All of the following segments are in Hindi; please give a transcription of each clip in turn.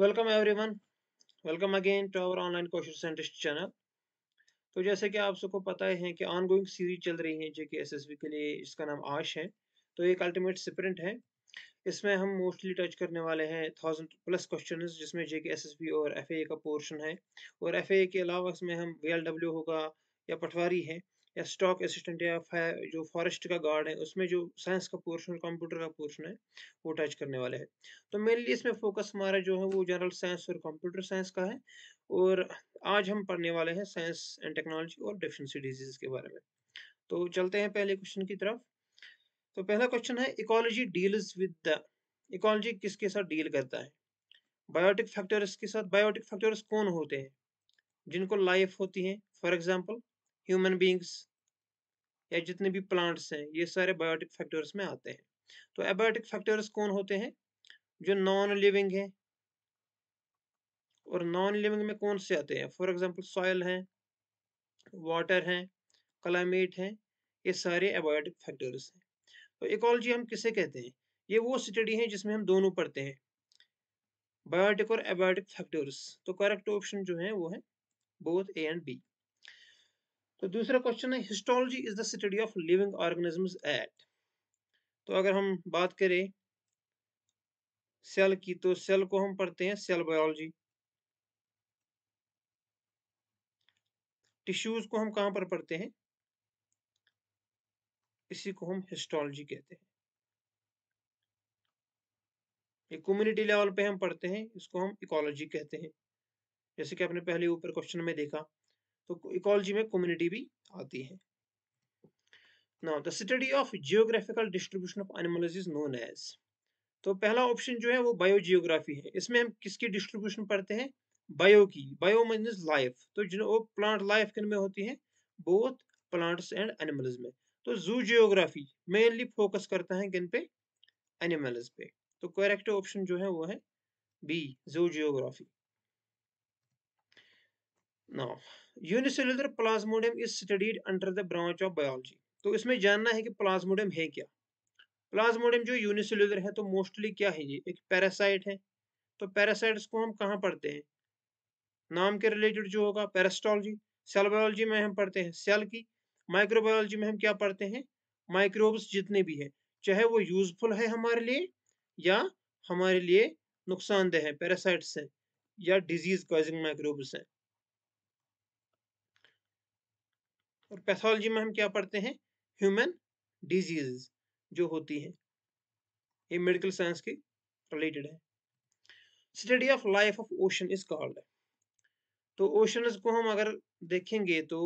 Welcome everyone welcome again to our online question scientist channel तो जैसे कि आप सबको पता है कि ऑनगोइंग सीरीज चल रही है जो कि एसएसबी के लिए इसका नाम आश है तो एक अल्टीमेट स्प्रिंट है इसमें हम मोस्टली टच करने वाले हैं थाउजेंड प्लस क्वेश्चन जिसमें जे कि एस और एफ का पोर्शन है और एफ के अलावा इसमें हम वी होगा या पटवारी है या स्टॉक असिस्टेंट या जो फॉरेस्ट का गार्ड है उसमें जो साइंस का पोर्शन कंप्यूटर का पोर्शन है वो टच करने वाले हैं तो मेनली इसमें फोकस हमारा जो है वो जनरल साइंस और कंप्यूटर साइंस का है और आज हम पढ़ने वाले हैं साइंस एंड टेक्नोलॉजी और डिफेंसी डिजीज के बारे में तो चलते हैं पहले क्वेश्चन की तरफ तो पहला क्वेश्चन है ecology deals with the ecology किसके साथ डील करता है बायोटिक फैक्टर्स के साथ बायोटिक फैक्टर्स कौन होते हैं जिनको लाइफ होती है फॉर एग्जाम्पल ह्यूमन बींग्स या जितने भी प्लांट्स हैं ये सारे बायोटिक फैक्टर्स में आते हैं तो एबायोटिक फैक्टर्स कौन होते हैं जो नॉन लिविंग है और नॉन लिविंग में कौन से आते हैं फॉर एग्जाम्पल सॉयल हैं वाटर हैं क्लाइमेट हैं ये सारे एबायोटिक फैक्टर्स हैं तो इकोलॉजी हम किसे कहते हैं ये वो स्टडी है जिसमें हम दोनों पढ़ते हैं बायोटिक और एबायोटिक फैक्टर्स तो करेक्ट ऑप्शन जो है वो है बोथ ए एंड बी तो दूसरा क्वेश्चन है histology is the study of living organisms at तो अगर हम बात करें सेल की तो सेल को हम पढ़ते हैं सेल बायोलॉजी टिश्यूज को हम कहां पर पढ़ते हैं इसी को हम हिस्टोलॉजी कहते हैं ये कम्युनिटी लेवल पे हम पढ़ते हैं इसको हम इकोलॉजी कहते हैं जैसे कि आपने पहले ऊपर क्वेश्चन में देखा तो इकोलॉजी में कम्युनिटी भी आती है now the study of geographical distribution of animal is known as तो पहला ऑप्शन जो है वो बायोजियोग्राफी है इसमें हम किसकी डिस्ट्रीब्यूशन पढ़ते हैं बायो की बायो मीन्स लाइफ तो जो प्लांट लाइफ किन में होती है बोथ प्लांट्स एंड एनिमल्स में तो जू जियोग्राफी मेनली फोकस करता है किन पे एनिमल्स पे तो करेक्ट ऑप्शन जो है वो है B zoogeography now unicellular plasmodium is studied under the branch of biology तो इसमें जानना है कि प्लाज्मोडियम है क्या प्लाज्मोडियम जो यूनिसेलुलर है तो मोस्टली क्या है ये एक पैरासाइट है तो पैरासाइट्स को हम कहाँ पढ़ते हैं नाम के रिलेटेड जो होगा पैरास्टोलॉजी सेल बायोलॉजी में हम पढ़ते हैं सेल की माइक्रोबायोलॉजी में हम क्या पढ़ते हैं माइक्रोब्स जितने भी हैं चाहे वो यूजफुल है हमारे लिए या हमारे लिए नुकसानदेह है पैरासाइट्स हैं या डिजीज कॉजिंग माइक्रोब्स हैं और पैथोलॉजी में हम क्या पढ़ते हैं ह्यूमन डिजीज जो होती है ये मेडिकल साइंस की रिलेटेड है study of life of ocean is called तो ओशन को हम अगर देखेंगे तो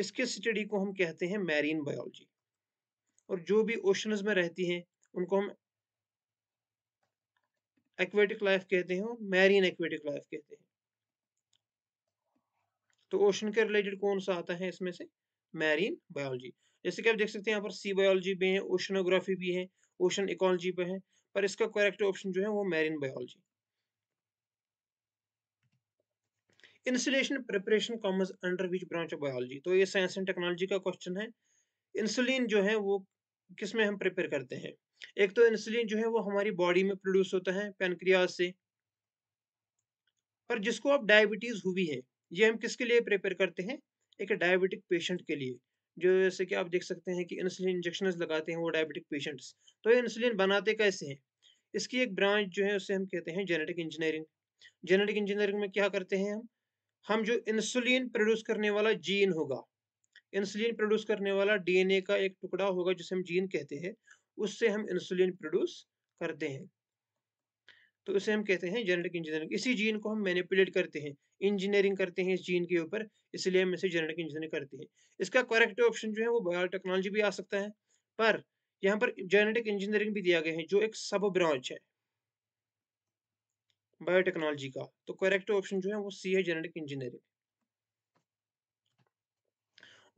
इसके स्टडी को हम कहते हैं मैरीन बायोलॉजी और जो भी ओशन में रहती हैं उनको हम एक्वेटिक लाइफ कहते हैं और मैरीन एक्वेटिक लाइफ कहते हैं तो ओशन के रिलेटेड कौन सा आता है इसमें से मैरीन बायोलॉजी जैसे कि आप देख सकते हैं यहाँ पर सी बायोलॉजी भी है ओशनोग्राफी भी है ओशन इकोलॉजी पे है पर इसका करेक्ट ऑप्शन जो है वो marine biology insulation preparation commerce under which branch of biology तो ये साइंस एंड टेक्नोलॉजी का क्वेश्चन है इंसुलिन जो है वो किस में हम प्रिपेयर करते हैं एक तो इंसुलिन जो है वो हमारी बॉडी में प्रोड्यूस होता है पेनक्रियाज से पर जिसको आप डायबिटीज हुई है ये हम किसके लिए प्रिपेयर करते हैं एक डायबिटिक पेशेंट के लिए जो जैसे कि आप देख सकते हैं कि इंसुलिन इंजेक्शन लगाते हैं वो डायबिटिक पेशेंट्स तो ये इंसुलिन बनाते कैसे हैं इसकी एक ब्रांच जो है उसे हम कहते हैं जेनेटिक इंजीनियरिंग जेनेटिक इंजीनियरिंग में क्या करते हैं हम हम जो इंसुलिन प्रोड्यूस करने वाला जीन होगा इंसुलिन प्रोड्यूस करने वाला डीएनए का एक टुकड़ा होगा जिसे हम जीन कहते हैं उससे हम इंसुलिन प्रोड्यूस करते हैं तो उसे हम कहते हैं जेनेटिक इंजीनियरिंग इसी जीन को हम मैनिपुलेट करते हैं इंजीनियरिंग करते हैं इस जीन के ऊपर इसलिए हम इसे जेनेटिक इंजीनियरिंग करते हैं इसका करेक्ट ऑप्शन जो है वो बायोटेक्नोलॉजी भी आ सकता है पर यहाँ पर जेनेटिक इंजीनियरिंग भी दिया गया है जो एक सब ब्रांच है बायोटेक्नोलॉजी का तो करेक्ट ऑप्शन जो है वो सी है genetic engineering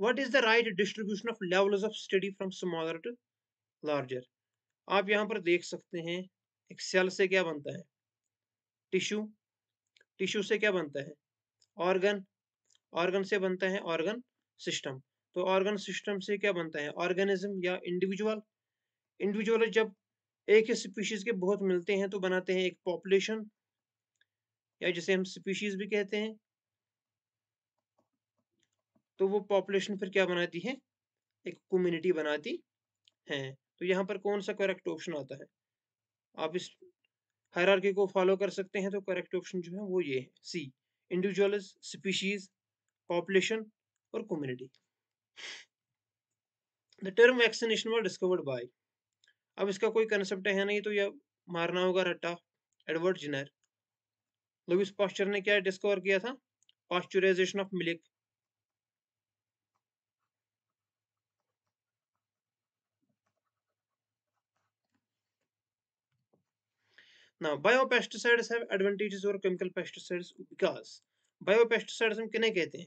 what is the right distribution of level of study from smaller to larger आप यहाँ पर देख सकते हैं सेल से क्या बनता है टिश्यू टिश्यू से क्या बनता है ऑर्गन ऑर्गन से बनता है ऑर्गन सिस्टम तो ऑर्गन सिस्टम से क्या बनता है ऑर्गेनिज्म या इंडिविजुअल इंडिविजुअल जब एक ही स्पीशीज के बहुत मिलते हैं तो बनाते हैं एक पॉपुलेशन या जिसे हम स्पीशीज भी कहते हैं तो वो पॉपुलेशन फिर क्या बनाती है एक कम्युनिटी बनाती है तो यहाँ पर कौन सा करेक्ट ऑप्शन आता है आप इस हायरार्की को फॉलो कर सकते हैं तो करेक्ट ऑप्शन जो है वो ये है सी इंडिविजुअल स्पीशीज पॉपुलेशन और community the term vaccination were discovered by अब इसका कोई कंसेप्ट है नहीं तो यह मारना होगा रट्टा एडवर्ड जिनर लुइस पॉस्चर ने क्या डिस्कवर किया था pasteurization of milk Now, biopesticides have advantages over chemical pesticides because biopesticides हम किन्हें कहते हैं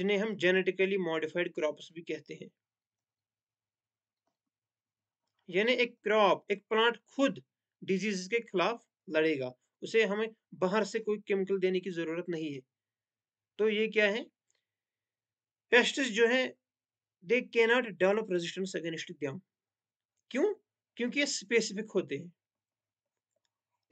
जिन्हें हम genetically modified crops भी कहते हैं यानी एक क्रॉप एक प्लांट खुद डिजीज के खिलाफ लड़ेगा उसे हमें बाहर से कोई केमिकल देने की जरूरत नहीं है तो ये क्या है पेस्टिस जो है दे के नॉट डेवलप रेजिस्टेंस अगेंस्ट दम क्यों क्योंकि ये स्पेसिफिक होते हैं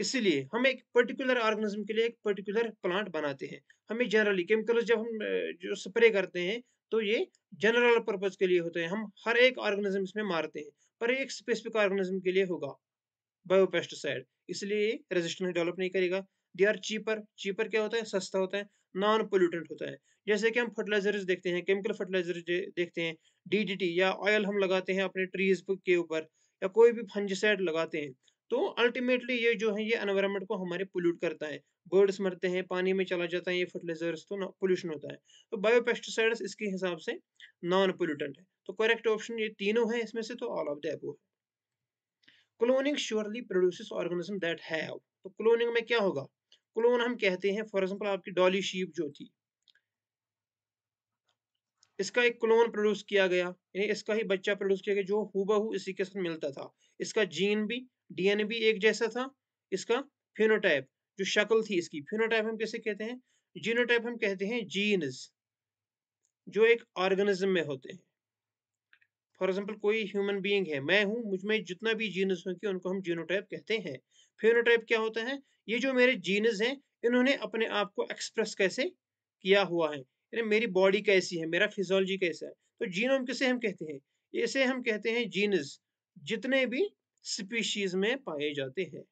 इसलिए हम एक पर्टिकुलर ऑर्गेनिज्म के लिए एक पर्टिकुलर प्लांट बनाते हैं हमें जनरली केमिकल्स जब हम जो स्प्रे करते हैं तो ये जनरल पर्पज के लिए होते हैं हम हर एक ऑर्गेनिज्म इसमें मारते हैं पर एक स्पेसिफिक ऑर्गेनिज्म के लिए होगा बायोपेस्टिसाइड इसलिए रेजिस्टेंस डेवलप नहीं करेगा दे आर चीपर चीपर क्या होता है सस्ता होता है नॉन पोल्यूटेंट होता है जैसे कि हम फर्टिलाइजर्स देखते हैं केमिकल फर्टिलाइजर देखते हैं डीडीटी या ऑयल हम लगाते हैं अपने ट्रीज के ऊपर या कोई भी फंजसाइड लगाते हैं तो अल्टीमेटली ये जो है ये एनवायरमेंट को हमारे पोल्यूट करता है बर्ड्स मरते हैं पानी में चला जाता है ये फर्टिलाइजर्स तो पोल्यूशन होता है तो बायोपेस्टिसाइड्स इसके हिसाब से नॉन पोल्यूटेंट है तो करेक्ट ऑप्शन ये तीनों है इसमें से तो ऑल ऑफ द है cloning surely produce organism that have तो क्लोनिंग में क्या होगा क्लोन हम कहते हैं फॉर एग्जाम्पल आपकी डॉली शीप जो थी इसका एक क्लोन प्रोड्यूस किया गया यानी इसका ही बच्चा प्रोड्यूस किया गया जो हुबहू इसी के साथ मिलता था इसका जीन भी डीएनए भी एक जैसा था इसका फिनोटाइप जो शक्ल थी इसकी फिनोटाइप हम कैसे कहते हैं जीनोटाइप हम कहते हैं जीन्स जो एक ऑर्गेनिज्म में होते हैं फॉर एग्जाम्पल कोई ह्यूमन बींग है मैं हूं मुझ में जितना भी जीनस होंगे उनको हम जीनोटाइप कहते हैं फेनोटाइप क्या होता है ये जो मेरे जीनस हैं इन्होंने अपने आप को एक्सप्रेस कैसे किया हुआ है यानी मेरी बॉडी कैसी है मेरा फिजोलॉजी कैसा है तो जीनोम किसे हम कहते हैं इसे हम कहते हैं जीनस जितने भी स्पीशीज में पाए जाते हैं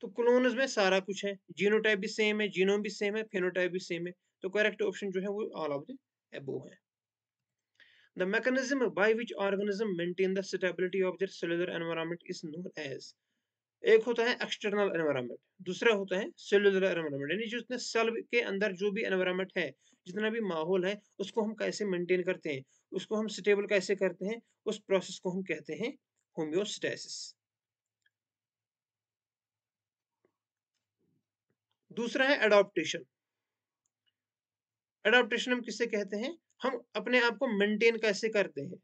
तो क्लोनस में सारा कुछ है जीनोटाइप भी सेम है जीनोम भी सेम है फेनोटाइप भी सेम है तो करेक्ट ऑप्शन जो है वो ऑल ऑफ द एबो है The mechanism by which organism maintain the stability of their cellular environment is known as एक होता है एक्सटर्नल एनवायरनमेंट दूसरा होता है सेलुलर एनवायरनमेंट यानी जो जितने सेल के अंदर जो भी एनवायरनमेंट है जितना भी माहौल है उसको हम कैसे मेंटेन करते हैं उसको हम स्टेबल कैसे करते हैं उस प्रोसेस को हम कहते हैं होम्योस्टेसिस दूसरा है एडॉप्टेशन एडॉप्टेशन हम किसे कहते हैं हम अपने आप को मेंटेन कैसे करते हैं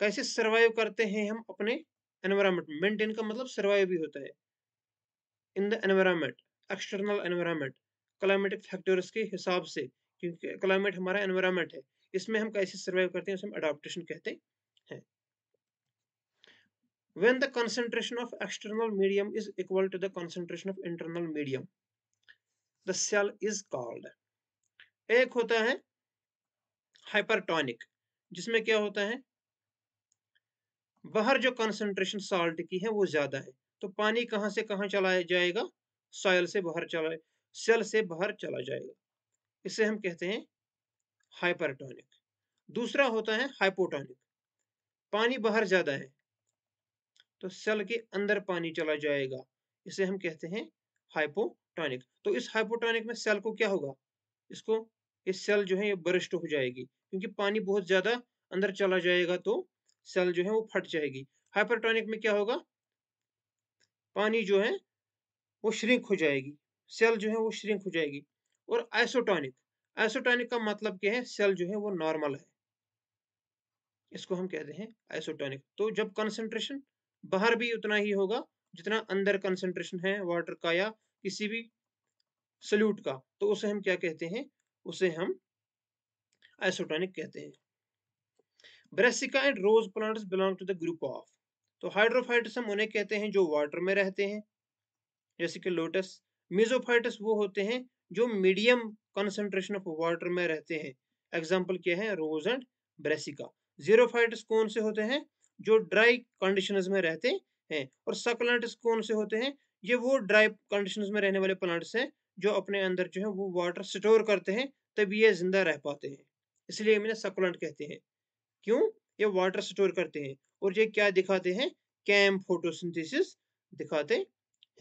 कैसे सरवाइव करते हैं हम अपने एनवायरमेंट मेंटेन का मतलब सरवाइव भी होता है in the environment external environment climatic factors के हिसाब से क्योंकि क्लाइमेट हमारा एनवायरमेंट है इसमें हम कैसे सर्वाइव करते हैं उसे हम अडोप्टेशन कहते हैं when the concentration of external medium is equal to the concentration of internal medium the cell is called एक होता है हाइपरटोनिक जिसमें क्या होता है बाहर जो कंसंट्रेशन साल्ट की है वो ज्यादा है तो पानी कहां से कहां चला जाएगा सॉयल से बाहर चला सेल से बाहर चला जाएगा इसे हम कहते हैं हाइपरटोनिक दूसरा होता है हाइपोटॉनिक पानी बाहर ज्यादा है तो सेल के अंदर पानी चला जाएगा इसे हम कहते हैं हाइपोटॉनिक तो इस हाइपोटॉनिक में सेल को क्या होगा इसको इस सेल जो है ये बरिष्ट हो जाएगी क्योंकि पानी बहुत ज़्यादा अंदर चला जाएगा तो सेल जो है वो फट जाएगी हाइपरटोनिक में क्या होगा पानी जो है वो श्रिंक हो जाएगी सेल जो है वो श्रिंक हो जाएगी और आइसोटॉनिक आइसोटॉनिक का मतलब क्या है सेल जो है वो नॉर्मल है इसको हम कहते हैं आइसोटॉनिक तो जब कंसंट्रेशन बाहर भी उतना ही होगा जितना अंदर कंसंट्रेशन है वाटर का या किसी भी सल्यूट का तो उसे हम क्या कहते हैं उसे हम आइसोटोनिक कहते हैं brassica and rose plants belong to the group of तो हाइड्रोफाइटस हम उन्हें कहते हैं जो वाटर में रहते हैं जैसे कि लोटस मिजोफाइटस वो होते हैं जो मीडियम कंसंट्रेशन ऑफ वाटर में रहते हैं एग्जाम्पल क्या है रोज एंड ब्रेसिका जीरोफाइटस कौन से होते हैं जो ड्राई कंडीशन में रहते हैं और सकलेंट्स कौन से होते हैं ये वो ड्राई कंडीशन में रहने वाले प्लांट्स हैं जो अपने अंदर जो है वो वाटर स्टोर करते हैं तब ये जिंदा रह पाते हैं इसलिए हम इन्हें सकुलेंट कहते हैं क्यों ये वाटर स्टोर करते हैं और ये क्या दिखाते हैं कैम फोटोसिंथेसिस दिखाते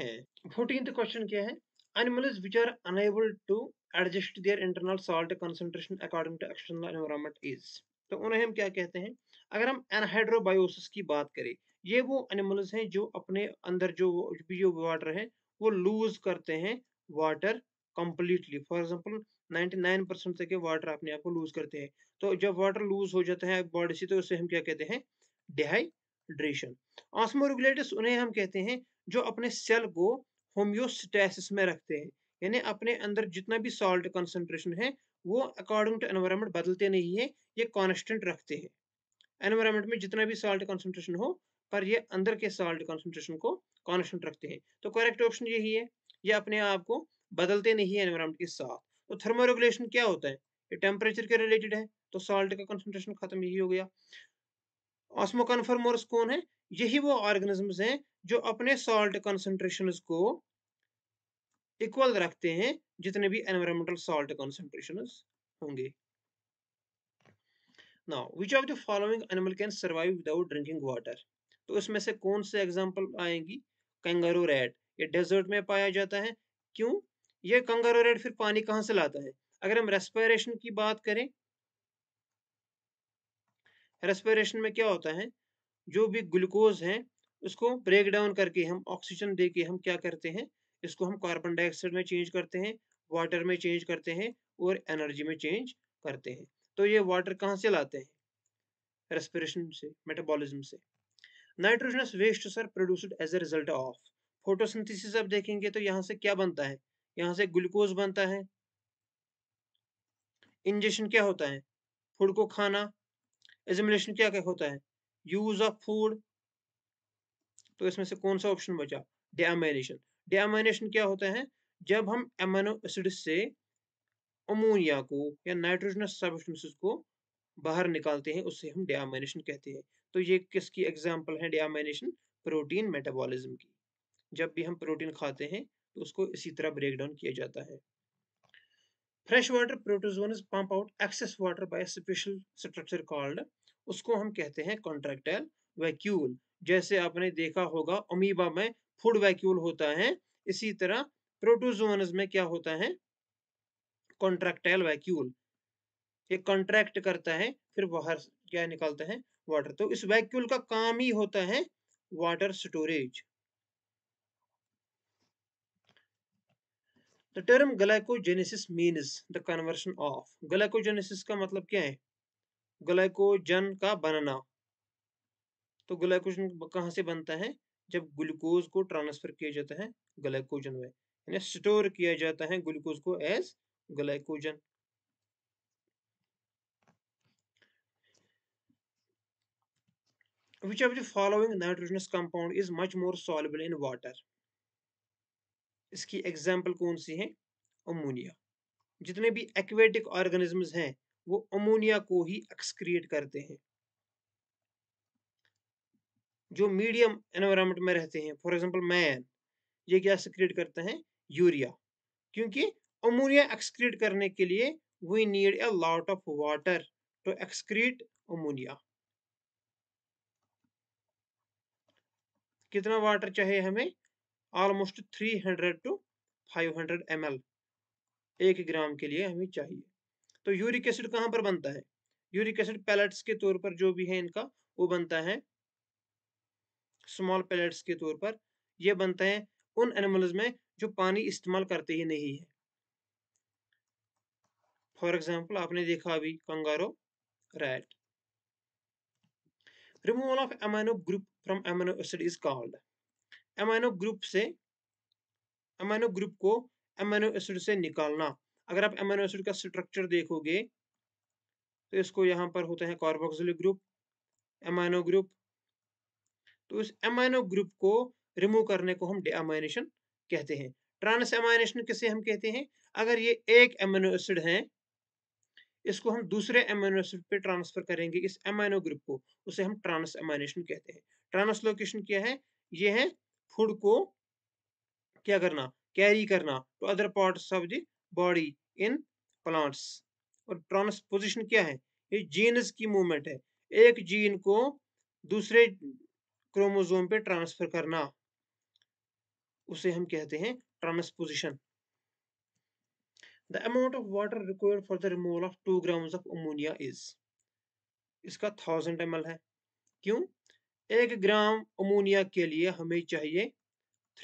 हैं फोर्टीन क्वेश्चन क्या है animals which are unable to adjust their internal salt concentration according to external environment is तो उन्हें हम क्या कहते हैं अगर हम एनहाइड्रोबायोसिस की बात करें ये वो एनिमल्स हैं जो अपने अंदर जो भी जो वाटर है वो लूज करते हैं water completely for example 99 percent तक के वाटर अपने आप को लूज करते हैं तो जब वाटर लूज हो जाता है बॉडी से तो उसे हम क्या कहते हैं डिहाइड्रेशन ऑस्मोरेगुलेटर्स उन्हें हम कहते हैं जो अपने सेल को होम्योस्टेसिस में रखते हैं यानी अपने अंदर जितना भी सॉल्ट कंसंट्रेशन है वो अकॉर्डिंग टू एनवायरमेंट बदलते नहीं है ये कॉन्स्टेंट रखते हैं एनवायरमेंट में जितना भी सॉल्ट कंसंट्रेशन हो पर ये अंदर के सॉल्ट कंसंट्रेशन को कॉन्स्टेंट रखते हैं तो करेक्ट ऑप्शन यही है ये अपने आप को बदलते नहीं है एनवायरमेंट के साथ तो थर्मोरेगुलेशन क्या होता है ये टेम्परेचर के रिलेटेड है तो सॉल्ट का कंसनट्रेशन खत्म यही हो गया ऑस्मो कन्फर्मोर्स कौन है यही वो ऑर्गेनिजम्स हैं जो अपने सॉल्ट कंसनट्रेशन को इक्वल रखते हैं जितने भी एनवायरमेंटल सॉल्ट कंसनट्रेशन होंगे now which of the following animal can survive without drinking water तो इसमें से कौन से एग्जाम्पल आएंगी कंगारू रैट ये डेजर्ट में पाया जाता है क्यों ये कंगारू रेड फिर पानी कहाँ से लाता है अगर हम रेस्पिरेशन की बात करें रेस्पिरेशन में क्या होता है जो भी ग्लूकोज है उसको ब्रेक डाउन करके हम ऑक्सीजन दे के हम क्या करते हैं इसको हम कार्बन डाइऑक्साइड में चेंज करते हैं वाटर में चेंज करते हैं और एनर्जी में चेंज करते हैं तो ये वाटर कहाँ से लाते हैं रेस्पिरेशन से मेटाबॉलिज्म से nitrogenous waste sir produced as a result of photosynthesis अब देखेंगे तो यहाँ से क्या बनता है यहाँ से ग्लूकोज बनता है इंजेशन क्या होता है फूड को खाना एजमुलेशन क्या क्या होता है यूज ऑफ फूड तो इसमें से कौन सा ऑप्शन बचा डेमाइनेशन डेमाइनेशन क्या होता है जब हम एमिनो एसिड से अमोनिया को या नाइट्रोजनस सब्सटेंसेस को बाहर निकालते हैं उससे हम डेमाइनेशन कहते हैं तो ये किसकी एग्जाम्पल है डेमाइनेशन प्रोटीन मेटाबॉलिज्म की जब भी हम प्रोटीन खाते हैं तो उसको इसी तरह ब्रेक डाउन किया जाता है fresh water protozoan pump out excess water by special structure called उसको हम कहते हैं कॉन्ट्रेक्टाइल वैक्यूल जैसे आपने देखा होगा अमीबा में फूड वैक्यूल होता है इसी तरह प्रोटोजोन में क्या होता है कॉन्ट्रेक्टाइल वैक्यूल ये कॉन्ट्रैक्ट करता है फिर बाहर क्या निकालता है वाटर तो इस वैक्यूल का काम ही होता है water storage the term glycogenesis means the conversion of glycogenesis का मतलब क्या है ग्लाइकोजन का बनना तो ग्लाइकोजन कहाँ से बनता है जब ग्लूकोज को ट्रांसफर किया जाता है ग्लाइकोजन में यानी स्टोर किया जाता है ग्लूकोज को as glycogen which of the following nitrogenous compound is much more soluble in water इसकी एग्जाम्पल कौन सी है अमोनिया जितने भी एक्वेटिक ऑर्गेनिजम्स हैं वो अमोनिया को ही एक्सक्रिएट करते हैं जो मीडियम एनवायरनमेंट में रहते हैं फॉर एग्जांपल मैन ये क्या एक्सक्रिएट करते हैं यूरिया क्योंकि अमोनिया एक्सक्रिएट करने के लिए we need a lot of water to excrete ammonia कितना वाटर चाहिए हमें ऑलमोस्ट 300 टू एम एल एक ग्राम के लिए हमें चाहिए तो यूरिक एसिड कहाँ पर बनता है यूरिक एसिड पैलेट्स के तौर पर जो भी है इनका वो बनता है स्मॉल पैलेट्स के तौर पर यह बनता है उन एनिमल्स में जो पानी इस्तेमाल करते ही नहीं है फॉर एग्जाम्पल आपने देखा अभी kangaroo rat removal of amino group from amino acid is called amino group से अमाइनो ग्रुप को अमाइनो एसिड से निकालना अगर आप अमाइनो एसिड का स्ट्रक्चर देखोगे तो इसको यहाँ पर होते हैं कार्बोक्सिलिक ग्रुप एमाइनो ग्रुप तो इस एमाइनो ग्रुप को रिमूव करने को हम डीअमाइनेशन कहते हैं ट्रांस एमाइनेशन किसे हम कहते हैं अगर ये एक एमाइनो एसिड है इसको हम दूसरे एमाइनो एसिड पे ट्रांसफर करेंगे इस एमाइनो ग्रुप को उसे हम ट्रांस एमाइनेशन कहते हैं ट्रांसलोकेशन क्या है ये है फूड को क्या करना कैरी करना टू तो other part of the body in plants और ट्रांसपोजिशन क्या है ये जीन्स की मूवमेंट है एक जीन को दूसरे क्रोमोजोम पे ट्रांसफर करना उसे हम कहते हैं transposition the amount of water required for the removal of two grams of ammonia is इसका थाउजेंड एम है क्यों एक ग्राम अमोनिया के लिए हमें चाहिए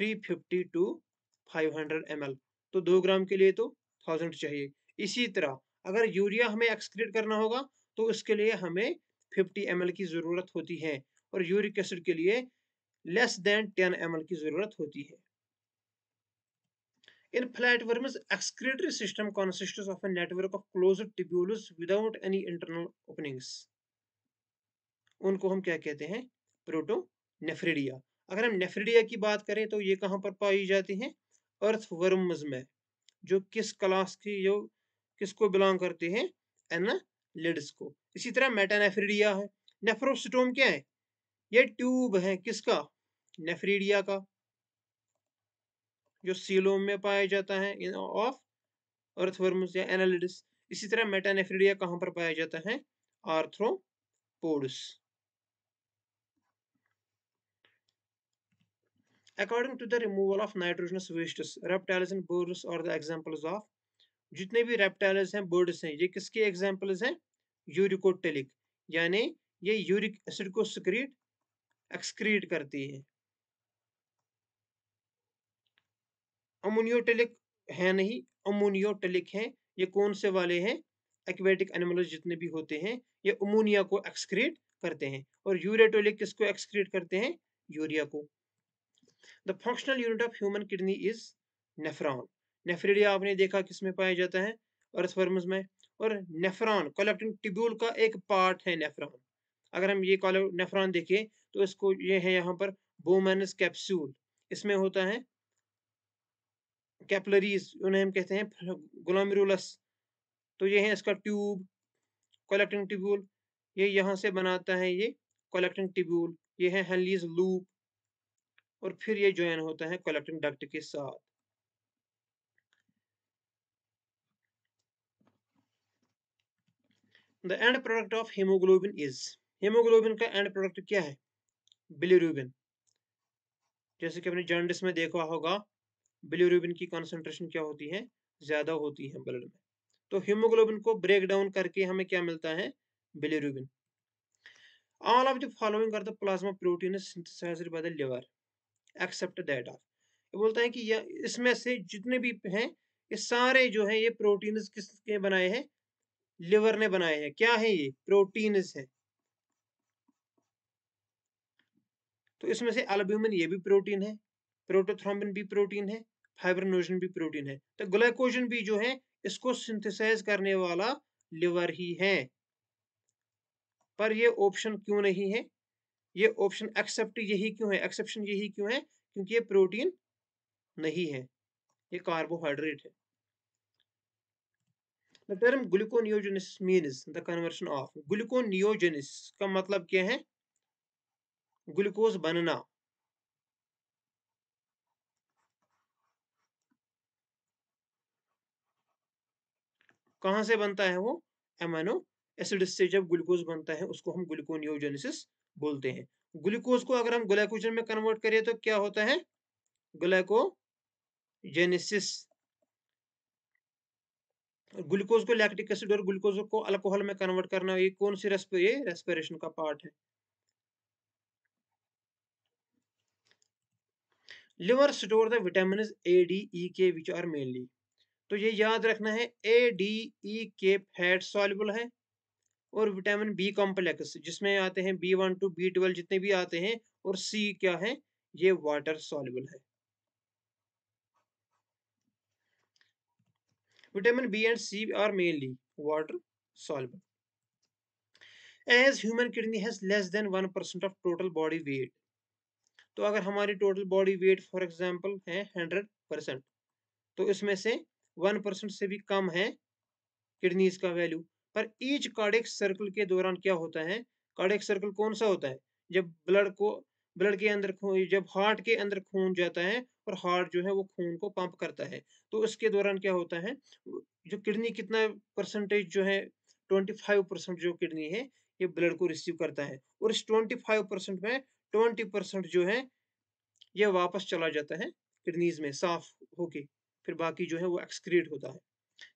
350 टू फाइव ml तो दो ग्राम के लिए तो थाउजेंड चाहिए इसी तरह अगर यूरिया हमें एक्सक्रीट करना होगा तो उसके लिए हमें 50 एम की ज़रूरत होती है और यूरिक एसिड के लिए लेस देन 10 एम की ज़रूरत होती है in worm excretory system consist of a network of close tubule without any internal openings उनको हम क्या कहते हैं प्रोटो प्रोटोनेफ्रिडिया अगर हम नेफ्रिडिया की बात करें तो ये कहाँ पर पाई जाती हैं अर्थवर्म्स में जो किस क्लास की जो किसको बिलोंग करते हैं एनालिड्स को इसी तरह मेटानेफ्रिडिया है नेफ्रोस्टोम क्या है ये ट्यूब है किसका नेफ्रीडिया का जो सीलोम में पाया जाता है ऑफ अर्थवर्म्स या एनालिडिस इसी तरह मेटानेफ्रिडिया कहाँ पर पाया जाता है arthropods according to the removal of nitrogenous wastes reptiles and birds are the examples of जितने भी रेप्टाइल्स हैं बर्ड्स हैं ये किसके एग्जाम्पल्स हैं यूरिकोटेलिक यानी ये यूरिक एसिड को सिक्रीट एक्सक्रीट करती है अमोनियोटेलिक है नहीं अमोनियोटेलिक हैं ये कौन से वाले हैं एक्वेटिक एनिमल्स जितने भी होते हैं ये अमोनिया को एक्सक्रीट करते हैं और यूरेटोलिक किसको एक्सक्रीट करते हैं यूरिया को the functional unit of human kidney is nephron nephridia आपने देखा किस में पाया जाता है अर्थवर्म्स में और नेफ्रॉन कोलेक्टिंग टिब्यूल का एक पार्ट है नेफ्रॉन अगर हम ये नेफ्रॉन देखें तो इसको ये है यहाँ पर बोमेनस कैप्सूल इसमें होता है कैपलरीज उन्हें हम कहते हैं ग्लोमेरुलस तो ये है इसका ट्यूब कोलेक्टिंग टिब्यूल ये यहाँ से बनाता है ये कोलेक्टिंग टिब्यूल ये है हेनलीज लूप और फिर ये ज्वाइन होता है कलेक्टिंग डक्ट के साथ the end product of haemoglobin is haemoglobin का एंड प्रोडक्ट क्या है बिलीरूबिन जैसे कि अपने जॉन्डिस में देखा होगा बिलीरूबिन की कॉन्सेंट्रेशन क्या होती है ज्यादा होती है ब्लड में तो हीमोग्लोबिन को ब्रेक डाउन करके हमें क्या मिलता है bilirubin all of the following are the plasma protein synthesised by the liver except that are ये बोलता है कि इसमें से जितने भी हैं ये सारे जो है ये प्रोटीन किसके बनाए हैं लिवर ने बनाए हैं क्या है ये प्रोटीनस है तो इसमें से एल्ब्यूमिन ये भी प्रोटीन है प्रोटोथ्रोमिन भी प्रोटीन है फाइब्रोनोजन भी प्रोटीन है तो ग्लाइकोजन भी जो है इसको सिंथेसाइज करने वाला लिवर ही है पर ये ऑप्शन क्यों नहीं है ये ऑप्शन एक्सेप्ट यही क्यों है एक्सेप्शन यही क्यों है क्योंकि ये प्रोटीन नहीं है ये कार्बोहाइड्रेट है the term the conversion of gluconeogenesis का मतलब क्या है ग्लूकोज बनना कहां से बनता है वो एमानो एसिड से जब ग्लूकोज बनता है उसको हम ग्लूकोनियोजेनेसिस बोलते हैं ग्लूकोज को अगर हम ग्लाइकोजन में कन्वर्ट करें तो क्या होता है ग्लाइकोजेनेसिस ग्लूकोज को लैक्टिक एसिड और ग्लूकोज को अल्कोहल में कन्वर्ट करना ये कौन सी रेस्प ये रेस्पिरेशन का पार्ट है liver store the vitamin A D E K which are mainly तो ये याद रखना है ए डी ई के फैट सॉल्युबल है और विटामिन बी कॉम्प्लेक्स जिसमें आते हैं B one two B twelve जितने भी आते हैं और सी क्या है ये वाटर सॉल्युबल है vitamin B and C are mainly water soluble as human kidney has less than one percent of total body weight तो अगर हमारी total body weight for example है हंड्रेड परसेंट तो इसमें से वन परसेंट से भी कम है किडनीज का वैल्यू पर ईच कार्डिक सर्कल के दौरान क्या होता है कार्डिक सर्कल कौन सा होता है जब ब्लड को ब्लड के अंदर खून जब हार्ट के अंदर खून जाता है और हार्ट जो है वो खून को पंप करता है तो उसके दौरान क्या होता है जो किडनी कितना परसेंटेज जो है 25 परसेंट जो किडनी है ये ब्लड को रिसीव करता है और इस 25 परसेंट में 20 परसेंट जो है ये वापस चला जाता है किडनीज में साफ होके फिर बाकी जो है वो एक्सक्रीट होता है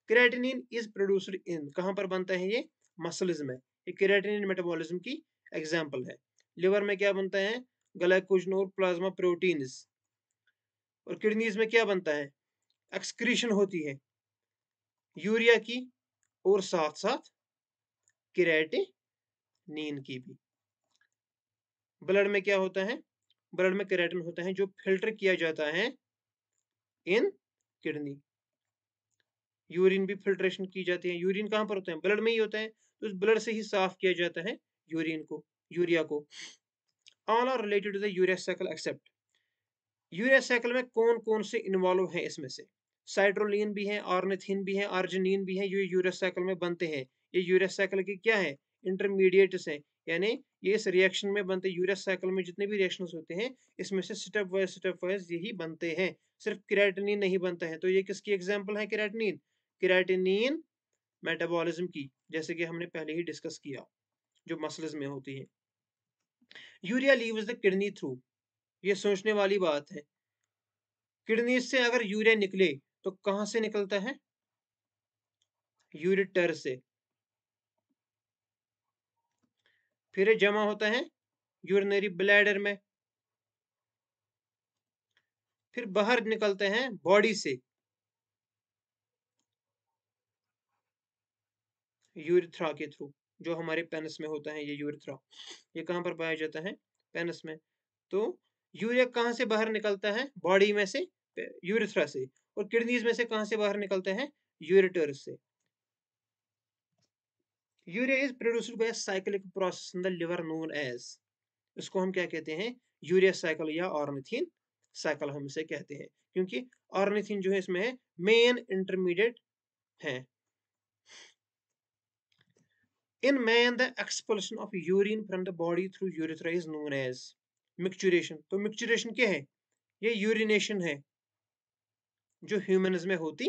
क्रेटिनिन इज प्रोड्यूस्ड इन कहाँ पर बनता है ये मसल्स में ये क्रेटिनिन मेटाबॉलिज्म की एग्जाम्पल है लिवर में क्या बनता है ग्लाइकोजन और प्लाज्मा प्रोटीन्स और किडनीज में क्या बनता है एक्सक्रीशन होती है यूरिया की और साथ साथ क्रेटिनिन की भी ब्लड में क्या होता है ब्लड में केरेटिन होता है जो फिल्टर किया जाता है इन किडनी यूरिन भी फिल्ट्रेशन की जाती है यूरिन कहाँ पर होता है ब्लड में ही होता है तो इस ब्लड से ही साफ किया जाता है यूरिन को यूरिया को all are related to the urea cycle except urea cycle में कौन कौन से इन्वॉल्व हैं इसमें से साइट्रोलिन भी है ऑर्निथिन भी है आर्जिनिन भी है ये यूरिया साइकिल में बनते हैं ये यूरिया साइकिल के क्या है इंटरमीडिएट्स हैं यानी ये इस रिएक्शन में बनते यूरिया साइकिल में जितने भी रिएक्शन होते हैं इसमें से स्टेप वाइज स्टेप वाइज यही बनते हैं सिर्फ किरेटनिन नहीं बनता है तो ये किसकी एग्जाम्पल है किरेटनिन क्रेटिनिन मेटाबॉलिज्म की जैसे कि हमने पहले ही डिस्कस किया जो मसल्स में होती है urea leaves the kidney through ये सोचने वाली बात है किडनी से अगर यूरिया निकले तो कहां से निकलता है यूरिटर से फिर जमा होता है यूरिनरी ब्लैडर में फिर बाहर निकलते हैं बॉडी से यूरिथ्रा के थ्रू जो हमारे पेनस में होता है ये यूरिथ्रा ये कहाँ पर पाया जाता है पेनस में तो यूरिया कहाँ से बाहर निकलता है बॉडी में से यूरिथ्रा से और किडनीज में से कहा से बाहर निकलते हैं यूरिटर से urea is produced by cyclic process in the liver known as इसको हम क्या कहते हैं यूरिया साइकिल या ऑर्निथीन साइकिल हम इसे कहते हैं क्योंकि ऑर्निथीन जो है इसमें है मेन इंटरमीडिएट है In man, the expulsion of urine from the body through urethra is known as micturition तो मिक्चुरेशन क्या है ये यूरिनेशन है जो ह्यूमनज में होती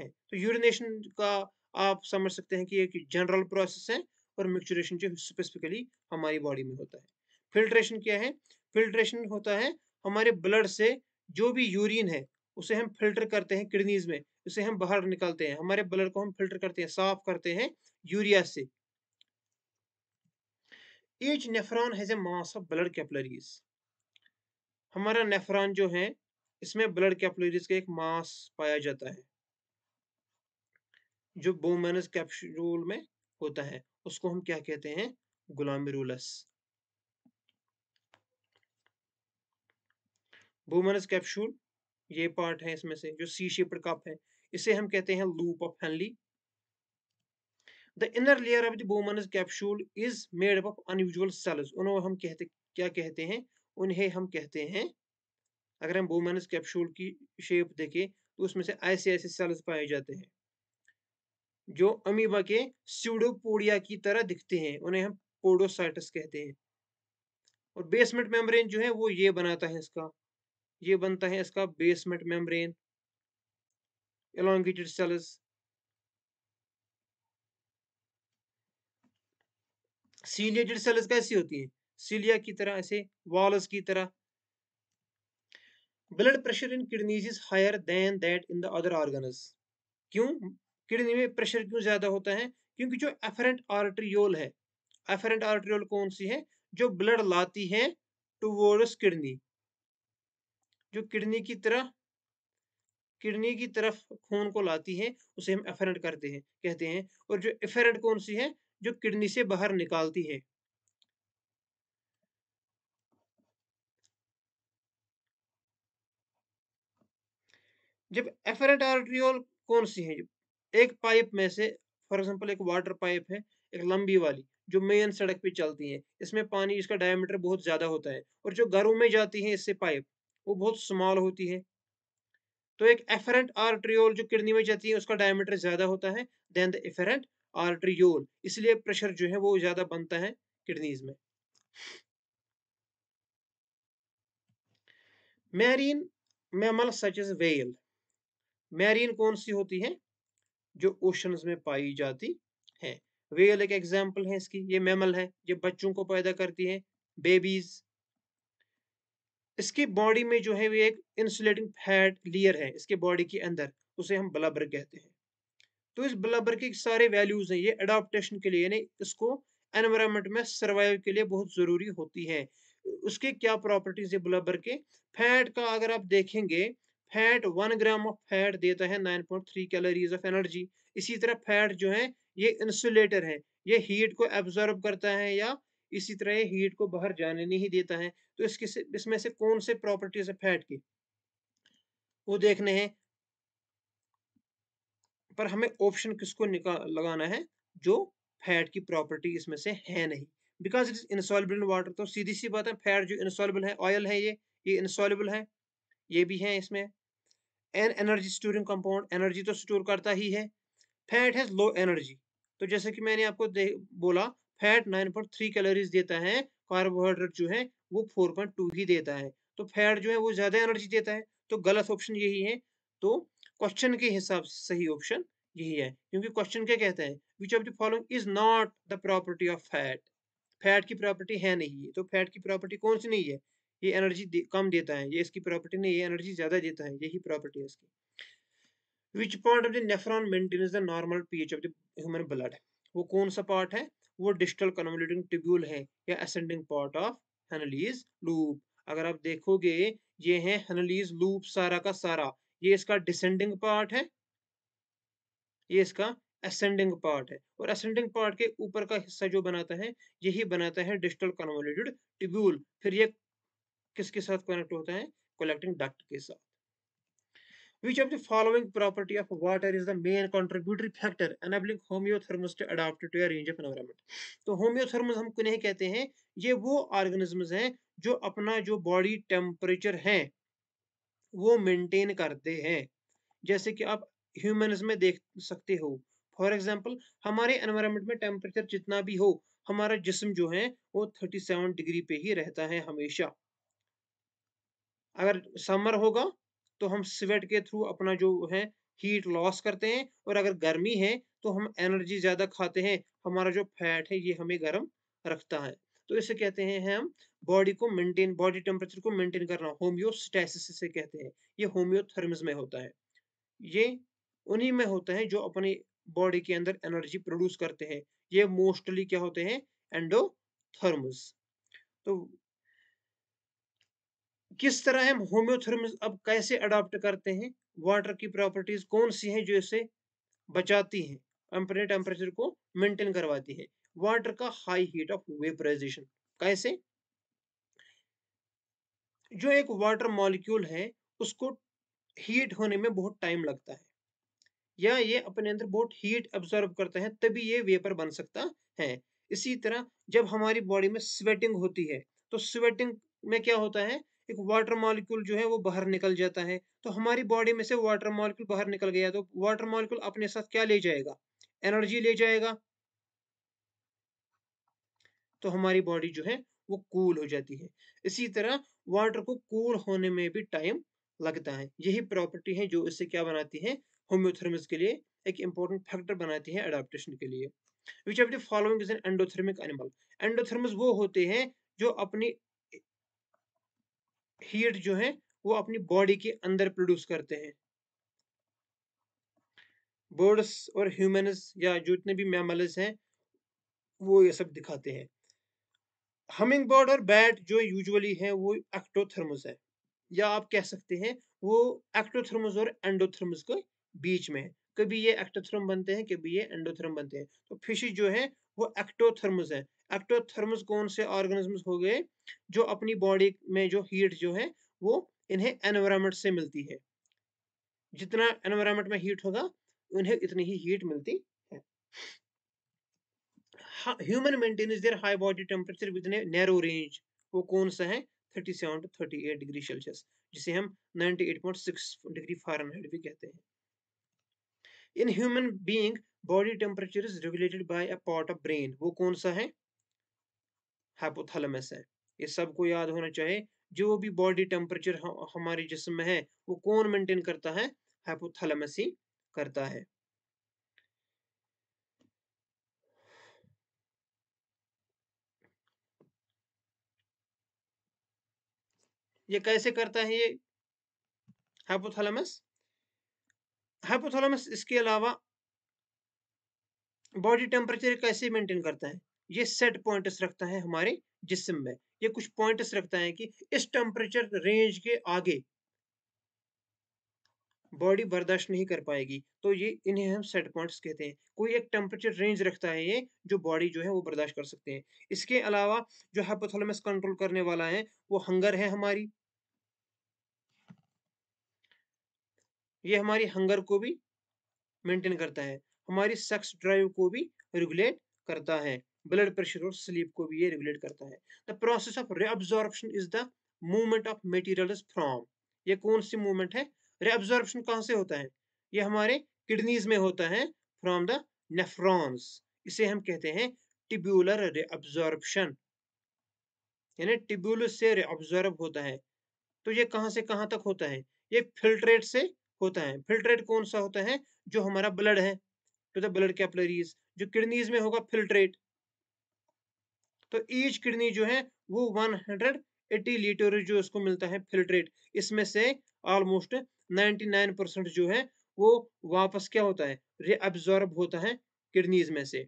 है तो यूरिनेशन का आप समझ सकते हैं कि एक जनरल प्रोसेस है और मिक्चुरेशन जो स्पेसिफिकली हमारी बॉडी में होता है फिल्ट्रेशन क्या है फिल्ट्रेशन होता है हमारे ब्लड से जो भी यूरिन है उसे हम फिल्टर करते हैं किडनीज में उसे हम बाहर निकालते हैं हमारे ब्लड को हम फिल्टर करते हैं साफ करते हैं यूरिया से each nephron has a mass of blood capillaries हमारा नेफ्रॉन जो है इसमें ब्लड कैपलरीज का एक मास पाया जाता है जो बोमेनस कैप्सूल में होता है उसको हम क्या कहते हैं गुलामिरुलस बोमेनस कैप्सूल ये पार्ट है इसमें से जो सी शेप्ड कप है इसे हम कहते हैं loop of Henle the inner layer of the Bowman's capsule is made up of unusual cells उन्हें हम कहते क्या कहते हैं उन्हें हम कहते हैं अगर हम बोमनस कैप्सूल की शेप देखें तो उसमें से ऐसे ऐसे सेल्स पाए जाते हैं जो अमीबा के स्यूडोपोडिया की तरह दिखते हैं उन्हें हम पोडोसाइटस कहते हैं और बेसमेंट मेम्ब्रेन जो है वो ये बनाता है इसका ये बनता है इसका basement membrane elongated cells ciliated cells कैसी होती है सिलिया की तरह ऐसे वॉल्स की तरह blood pressure in kidneys is higher than that in the other organs क्यों किडनी में प्रेशर क्यों ज्यादा होता है क्योंकि जो एफरेंट आर्ट्रियोल है एफरेंट आर्ट्रियोल कौन सी है जो ब्लड लाती है टूवर्ड्स किडनी जो किडनी की तरह किडनी की तरफ खून को लाती है उसे हम एफरेंट करते हैं कहते हैं और जो एफरेंट कौन सी है जो किडनी से बाहर निकालती है जब एफरेंट आर्ट्रियोल कौन सी है एक पाइप में से फॉर एग्जांपल एक वाटर पाइप है एक लंबी वाली जो मेन सड़क पे चलती है इसमें पानी इसका डायमीटर बहुत ज्यादा होता है और जो घरों में जाती है इससे पाइप वो बहुत स्मॉल होती है तो एक एफरेंट आर्ट्रियोल जो किडनी में जाती है उसका डायमीटर ज्यादा होता है देन द एफरेंट आर्ट्रियोल इसलिए प्रेशर जो है वो ज्यादा बनता है किडनीज में marine mammal such as well marine कौन सी होती है जो ओशन में पाई जाती है वेल एक एग्जाम्पल है इसकी ये मैमल है ये बच्चों को पैदा करती है बेबीज इसकी बॉडी में जो है वो एक इंसुलेटिंग फैट लेयर है इसके बॉडी के अंदर उसे हम ब्लबर कहते हैं तो इस ब्लबर के सारे वैल्यूज हैं ये अडोप्टेशन के लिए यानी इसको एनवायरमेंट में सर्वाइव के लिए बहुत ज़रूरी होती है उसके क्या प्रॉपर्टीज है ब्लबर के फैट का अगर आप देखेंगे fat one gram of fat देता है nine point three calories of energy इसी तरह फैट जो है ये इंसुलेटर है ये हीट को एब्जॉर्ब करता है या इसी तरह ये हीट को बाहर जाने नहीं देता है तो इसके इसमें से कौन से प्रॉपर्टीज है फैट की वो देखने हैं पर हमें ऑप्शन किसको निकाल लगाना है जो फैट की प्रॉपर्टी इसमें से है नहीं because it is insoluble in water तो सीधी सी बात है फैट जो इनसॉलेबल है ऑयल है ये ये इनसॉलेबल है ये भी है इसमें an energy storing compound energy तो स्टोर करता ही है फैट हैज लो एनर्जी तो जैसे कि मैंने आपको बोला fat nine point three calories देता है कार्बोहाइड्रेट जो है वो फोर पॉइंट टू ही देता है तो फैट जो है वो ज़्यादा एनर्जी देता है तो गलत ऑप्शन यही है तो क्वेश्चन के हिसाब से सही ऑप्शन यही है क्योंकि क्वेश्चन क्या कहता है which of the following is not the property of fat fat की प्रॉपर्टी है नहीं तो फैट की प्रॉपर्टी कौन सी नहीं है ये एनर्जी दे, कम देता है ये इसकी प्रॉपर्टी नहीं ये एनर्जी ज्यादा देता है यही प्रॉपर्टी है इसकी which part of the nephron maintenance the normal pH of the human blood वो कौन सा पार्ट है वो डिस्टल कन्वोल्यूटिंग ट्यूब्यूल है या ascending part of Henle's loop अगर आप देखोगे ये है हेनलीज लूप सारा का सारा ये इसका डिसेंडिंग पार्ट है ये इसका असेंडिंग पार्ट है और असेंडिंग पार्ट के ऊपर का हिस्सा जो बनाता है यही बनाता है डिस्टल कन्वोल्यूटेड ट्यूब्यूल फिर ये किसके साथ कनेक्ट होता है कलेक्टिंग डक्ट के साथ Which of the following property of water is the main contributory factor enabling homeothermos to adapt to a range of environment? तो homeotherms हम किन्हें कहते हैं ये वो ऑर्गेनिज्म हैं जो अपना जो बॉडी टेम्परेचर है वो मेंटेन करते हैं जैसे कि आप ह्यूमन्स में देख सकते हो फॉर एग्जाम्पल हमारे एनवायरमेंट में टेम्परेचर जितना भी हो हमारा जिस्म जो है वो 37 डिग्री पे ही रहता है हमेशा अगर समर होगा तो हम स्वेट के थ्रू अपना जो है हीट लॉस करते हैं और अगर गर्मी है तो हम एनर्जी ज़्यादा खाते हैं हमारा जो फैट है ये हमें गर्म रखता है तो इसे कहते हैं हम बॉडी को मेंटेन बॉडी टेम्परेचर को मेंटेन करना होम्योस्टेसिस से कहते हैं ये होम्योथर्मिज में होता है ये उन्हीं में होता है जो अपनी बॉडी के अंदर एनर्जी प्रोड्यूस करते हैं ये मोस्टली क्या होते हैं एंडोथर्मस तो किस तरह हम होम्योथर्मिज अब कैसे अडॉप्ट करते हैं वाटर की प्रॉपर्टीज कौन सी हैं जो इसे बचाती हैं अपने टेम्परेचर को मेंटेन करवाती है वाटर का हाई हीट ऑफ वेपराइजेशन कैसे जो एक वाटर मॉलिक्यूल है उसको हीट होने में बहुत टाइम लगता है या ये अपने अंदर बहुत हीट एब्जॉर्ब करता है तभी ये वेपर बन सकता है इसी तरह जब हमारी बॉडी में स्वेटिंग होती है तो स्वेटिंग में क्या होता है एक वाटर मॉलिक्यूल जो है वो बाहर निकल जाता है तो हमारी बॉडी में से वाटर मॉलिक्यूल बाहर निकल गया तो वाटर मॉलिक्यूल अपने साथ क्या ले जाएगा एनर्जी ले जाएगा तो हमारी बॉडी जो है वो कूल हो जाती है इसी तरह वाटर को कूल होने में भी टाइम लगता है यही प्रॉपर्टी है जो इससे क्या बनाती है होम्योथर्मस के लिए एक इंपॉर्टेंट फैक्टर बनाती है अडाप्टेशन के लिए which of the following is an endothermic animal endotherms वो होते हैं जो अपनी हीट जो है वो अपनी बॉडी के अंदर प्रोड्यूस करते हैं बर्ड्स और ह्यूमन या जो इतने भी मैमल्स हैं वो ये सब दिखाते हैं हमिंग बर्ड और बैट जो यूजुअली है वो एक्टोथर्मस है या आप कह सकते हैं वो एक्टोथर्मस और एंडोथर्मस के बीच में कभी ये एक्टोथर्म बनते हैं कभी ये एंडोथर्म बनते हैं तो फिशेज जो है वो एक्टोथर्मस है एक्टोथर्मस कौन से ऑर्गेनिजम्स हो गए जो अपनी बॉडी में जो हीट जो है वो इन्हें एनवायरमेंट से मिलती है जितना एनवायरमेंट में हीट होगा उन्हें इतनी ही हीट मिलती है human maintains their high body temperature with narrow range वो कौन सा है 37 टू 38 डिग्री सेल्सियस जिसे हम 98.6 डिग्री फारेनहाइट भी कहते हैं in human being body temperature is regulated by a part of brain वो कौन सा है हाइपोथैलेमस है ये सबको याद होना चाहिए जो भी बॉडी टेम्परेचर हमारे जिसम में है वो कौन मेंटेन करता है हाइपोथैलेमस ही करता है ये कैसे करता है ये हाइपोथैलेमस हाइपोथैलेमस इसके अलावा बॉडी टेम्परेचर कैसे मेंटेन करता है ये सेट पॉइंट्स रखता है हमारे जिसम में ये कुछ पॉइंट्स रखता है कि इस टेम्परेचर रेंज के आगे बॉडी बर्दाश्त नहीं कर पाएगी तो ये इन्हें हम सेट पॉइंट्स कहते हैं कोई एक टेम्परेचर रेंज रखता है ये जो बॉडी जो है वो बर्दाश्त कर सकते हैं इसके अलावा जो हाइपोथैलेमस कंट्रोल करने वाला है वो हंगर है हमारी ये हमारी हंगर को भी मेंटेन करता है हमारी सेक्स ड्राइव को भी रेगुलेट करता है ब्लड प्रेशर और स्लीप को भी ये रेगुलेट करता है the process of reabsorption is the movement of material from ये कौन सी मूवमेंट है रेअब्जॉर्प्शन कहाँ से होता है ये हमारे किडनीज में होता है फ्रॉम द नेफ्रॉन्स इसे हम कहते हैं टिब्यूलर रेअब्जॉर्प्शन यानी टिब्यूलस से रेअब्जॉर्ब होता है तो ये कहाँ से कहाँ तक होता है ये फिल्ट्रेट से होता है फिल्ट्रेट कौन सा होता है जो हमारा ब्लड है टू द ब्लड कैपलरीज जो किडनीज में होगा फिल्ट्रेट तो ईच किडनी जो है वो 180 लीटर जो उसको मिलता है फिल्ट्रेट इसमें से ऑलमोस्ट 99 परसेंट जो है वो वापस क्या होता है रीअब्जॉर्ब होता है किडनीज में से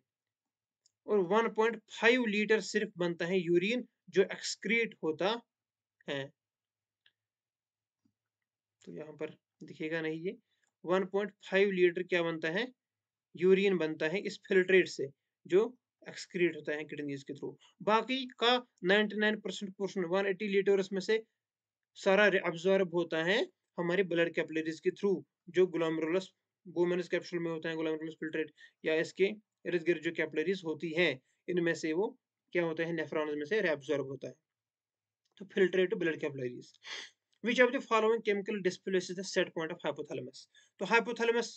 और 1.5 लीटर सिर्फ बनता है यूरिन जो एक्सक्रीट होता है तो यहां पर दिखेगा नहीं ये 1.5 लीटर क्या बनता है यूरिन बनता है इस फिल्ट्रेट से जो एक्सक्रीट होता है किडनीज के थ्रू बाकी का 99 percent portion one eighty litre उसमें से सारा ऑब्जॉर्ब होता है हमारे ब्लड कैपलरीज के थ्रू जो ग्लोमरुलस बोमेनस कैप्सूल में होता है ग्लोमरुलस फिल्ट्रेट या इसके इर्द गिर्द जो कैपलरीज होती हैं इनमें से वो क्या होता है नेफ्रॉन में से रेब्जॉर्ब होता है तो filtrate blood capillaries which of the following chemical displaces the set point of hypothalamus तो हाइपोथैलेमस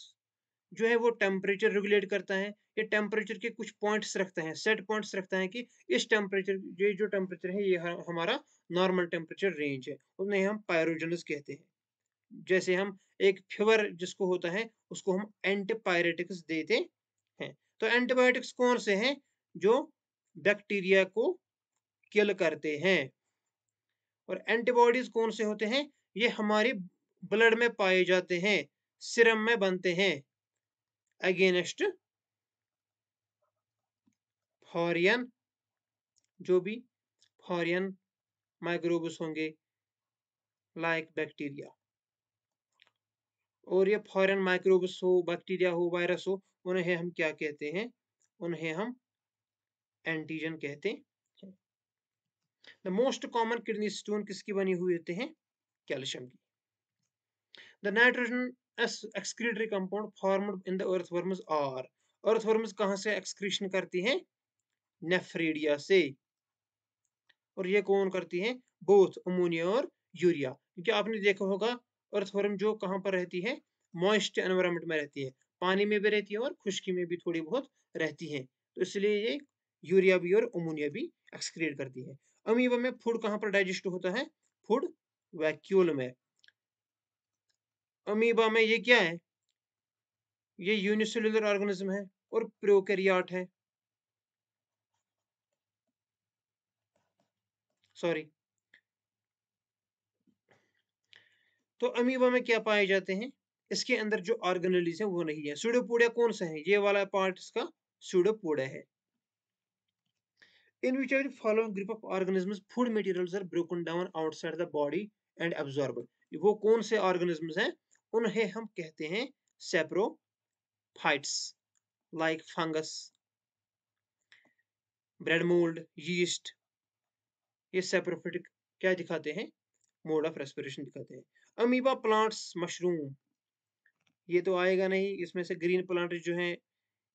जो है वो टेम्परेचर रेगुलेट करता है ये टेम्परेचर के कुछ पॉइंट्स रखते हैं सेट पॉइंट्स रखते हैं कि इस टेम्परेचर ये जो टेम्परेचर है ये हमारा नॉर्मल टेम्परेचर रेंज है उन्हें हम पायरोजनस कहते हैं जैसे हम एक फीवर जिसको होता है उसको हम एंटीपायरेटिक्स देते हैं तो एंटीबायोटिक्स कौन से हैं जो बैक्टीरिया को किल करते हैं और एंटीबॉडीज कौन से होते हैं ये हमारी ब्लड में पाए जाते हैं सिरम में बनते हैं अगेनेस्ट फॉरियन जो भी फॉरियन माइक्रोब्स होंगे लाइक बैक्टीरिया और ये फॉरन माइक्रोब्स हो बैक्टीरिया हो वायरस हो उन्हें हम क्या कहते हैं उन्हें हम एंटीजन कहते the most common kidney stone किसकी बनी हुई होते हैं कैल्शियम की the nitrogen excretory compound form in the earthworms are earthworms कहां से एक्सक्रीशन करती हैं नेफ्रीडिया से और ये कौन करती हैं बोथ अमोनिया और यूरिया क्योंकि आपने देखा होगा अर्थवर्म जो कहां पर रहती है मॉइस्ट एनवायरमेंट में रहती है पानी में भी रहती है और खुश्की में भी थोड़ी बहुत रहती है तो इसलिए ये यूरिया भी और अमोनिया भी एक्सक्रीट करती है अमीबा में फूड कहां पर डाइजेस्ट होता है फूड वैक्यूल में अमीबा में ये क्या है ये यूनिसेलुलर ऑर्गेनिज्म है और प्रोकैरियोट है सॉरी तो अमीबा में क्या पाए जाते हैं इसके अंदर जो ऑर्गेनलीज है वो नहीं है सूडोपोडिया कौन सा है ये वाला पार्ट इसका सूडोपोडिया है in which a following group of organisms food materials are broken down outside the body and absorbed wo kaun se organisms hain unhe hum kehte hain saprophytes like fungus bread mold yeast ye saprophytic kya dikhate hain mode of respiration dikhate hain amoeba plants mushroom ये तो आएगा नहीं इसमें से ग्रीन प्लांट जो हैं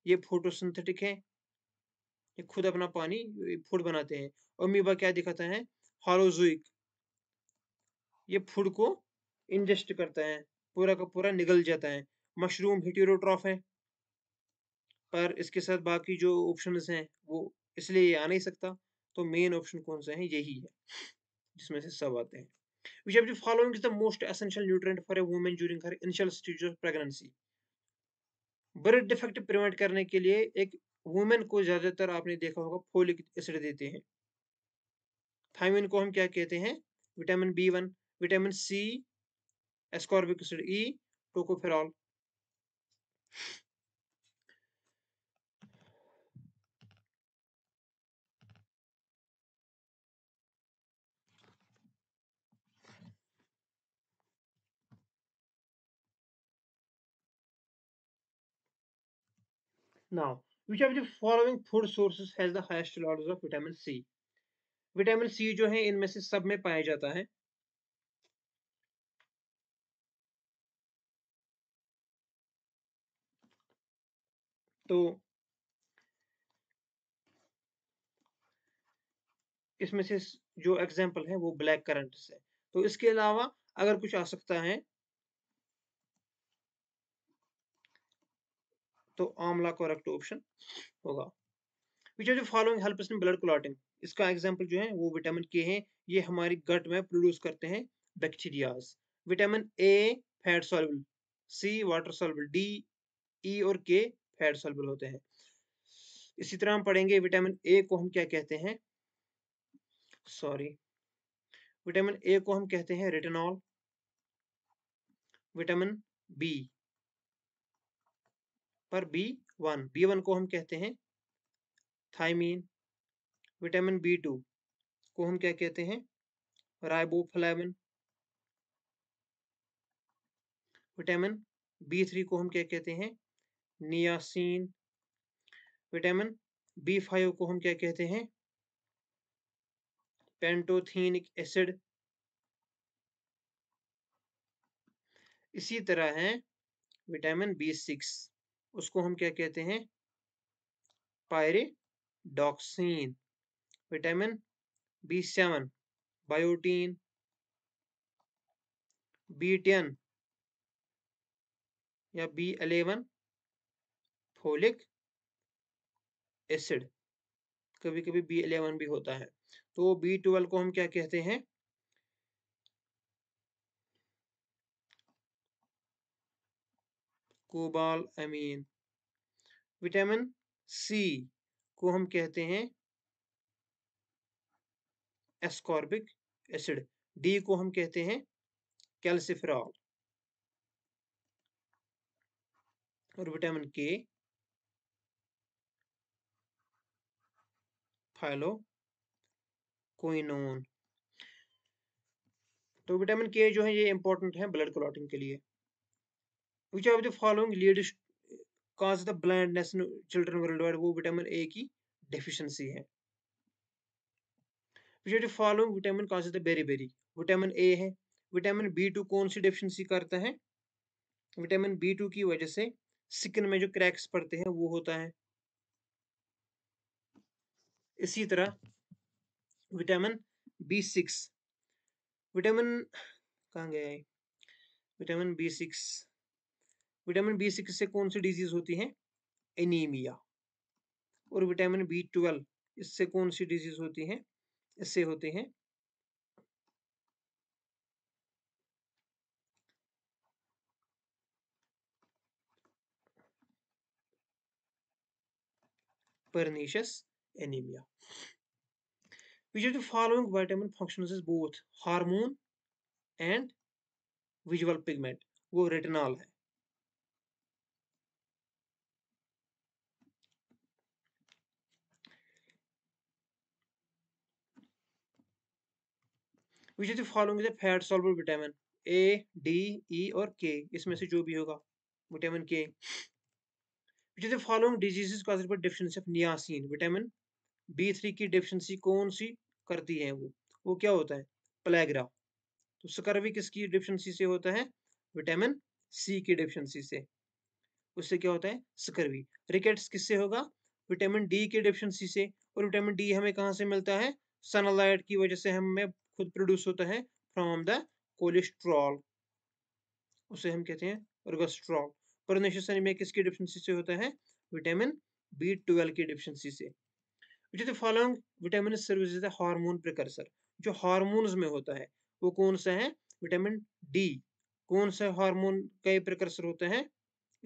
ये फोटोसिंथेटिक हैं ये खुद अपना पानी फूड बनाते हैं और मीबा क्या दिखाता है हारोजुक ये फूड को इंजेस्ट करता है पूरा का पूरा निगल जाता है मशरूम हिटेरोट्रॉफ है पर इसके साथ बाकी जो ऑप्शन हैं वो इसलिए आ नहीं सकता तो मेन ऑप्शन कौन सा है यही है जिसमें से सब आते हैं which of the following is the most essential nutrient for a woman during her initial stage of pregnancy birth defect prevent करने के लिए एक वुमेन को ज़्यादातर आपने देखा होगा फोलिक एसिड देते हैं थायमिन को हम क्या कहते हैं vitamin B one vitamin C ascorbic acid E tocopherol Now, which of the following food sources has the highest levels of vitamin C vitamin C जो है इनमें से सब में पाया जाता है तो इसमें से जो एग्जाम्पल है वो ब्लैक करंट है तो इसके अलावा अगर कुछ आ सकता है तो आंवला करेक्ट ऑप्शन होगा विच आर जो following help in blood clotting इसका एग्जाम्पल जो है वो विटामिन के है ये हमारी गट में प्रोड्यूस करते हैं bacterias vitamin A fat soluble C water soluble D E और के फैट सॉल्युबल होते हैं इसी तरह हम पढ़ेंगे विटामिन ए को हम क्या कहते हैं सॉरी विटामिन ए को हम कहते हैं रेटेनॉल विटामिन बी पर बी वन बी वन को हम कहते हैं थाइमीन विटामिन बी टू को हम क्या कहते हैं राइबोफ्लेविन विटामिन बी थ्री को हम क्या कहते हैं नियासीन विटामिन बी फाइव को हम क्या कहते हैं पेंटोथीनिक एसिड इसी तरह है विटामिन बी सिक्स उसको हम क्या कहते हैं pyridoxine vitamin B seven biotin B ten या बी अलेवन फोलिक एसिड कभी कभी बी अलेवन भी होता है तो बी ट्वेल्व को हम क्या कहते हैं कोबाल अमीन विटामिन सी को हम कहते हैं एस्कॉर्बिक एसिड डी को हम कहते हैं कैल्सिफ्रॉल और विटामिन के कोइनोन तो विटामिन के जो है ये इंपॉर्टेंट है ब्लड क्लॉटिंग के लिए which of the following leads cause the blindness in children world wide वो विटामिन ए की डेफिशिएंसी है which of the following vitamin cause the beri beri vitamin A है विटामिन बी टू कौन सी डेफिशिएंसी करता है विटामिन बी टू की वजह से स्किन में जो क्रैक्स पड़ते हैं वो होता है इसी तरह विटामिन बी सिक्स विटामिन कहाँ गया है vitamin B six vitamin B six से कौन सी डिजीज होती है एनीमिया और विटामिन बी ट्वेल्व इससे कौन सी डिजीज होती है इससे होते हैं pernicious anaemia which are the following vitamin functions is both hormone and visual pigment वो रेटिनॉल है which is the following is a fat soluble vitamin A D E और के इसमें से जो भी होगा vitamin K which is the following diseases cause by deficiency of niacin vitamin B three की डेफिशिएंसी कौन सी करती है वो वो क्या होता है प्लेग्रा तो स्कर्वी किसकी डिफिशिएंसी से होता है विटामिन सी की डिफिशिएंसी से उससे क्या होता है स्कर्वी रिकेट्स किससे होगा विटामिन डी की डिफिशिएंसी से और विटामिन डी हमें कहाँ से मिलता है सनलाइट की वजह से हमें खुद प्रोड्यूस होता है फ्रॉम द कोलेस्ट्रॉल उसे हम कहते हैं ergosterol pernicious में किसकी डिफिशिएंसी से होता है विटामिन बी12 की डिफिशिएंसी से which the following vitamin service is the hormone precursor जो हार्मोन्स में होता है वो कौन सा है विटामिन डी कौन सा हार्मोन का ये प्रिकर्सर होता है